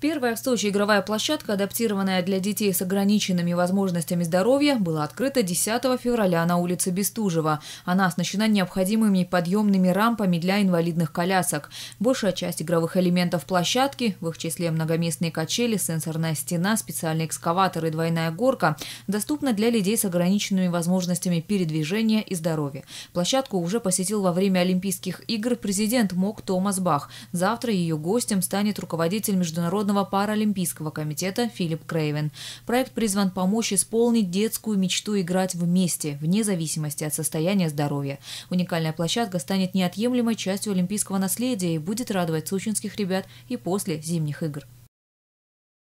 Первая в Сочи игровая площадка, адаптированная для детей с ограниченными возможностями здоровья, была открыта 10 февраля на улице Бестужева. Она оснащена необходимыми подъемными рампами для инвалидных колясок. Большая часть игровых элементов площадки, в их числе многоместные качели, сенсорная стена, специальный экскаватор и двойная горка, доступна для людей с ограниченными возможностями передвижения и здоровья. Площадку уже посетил во время Олимпийских игр президент МОК Томас Бах. Завтра ее гостем станет руководитель международного Международного паралимпийского комитета Филипп Крейвен. Проект призван помочь исполнить детскую мечту играть вместе, вне зависимости от состояния здоровья. Уникальная площадка станет неотъемлемой частью олимпийского наследия и будет радовать сочинских ребят и после зимних игр.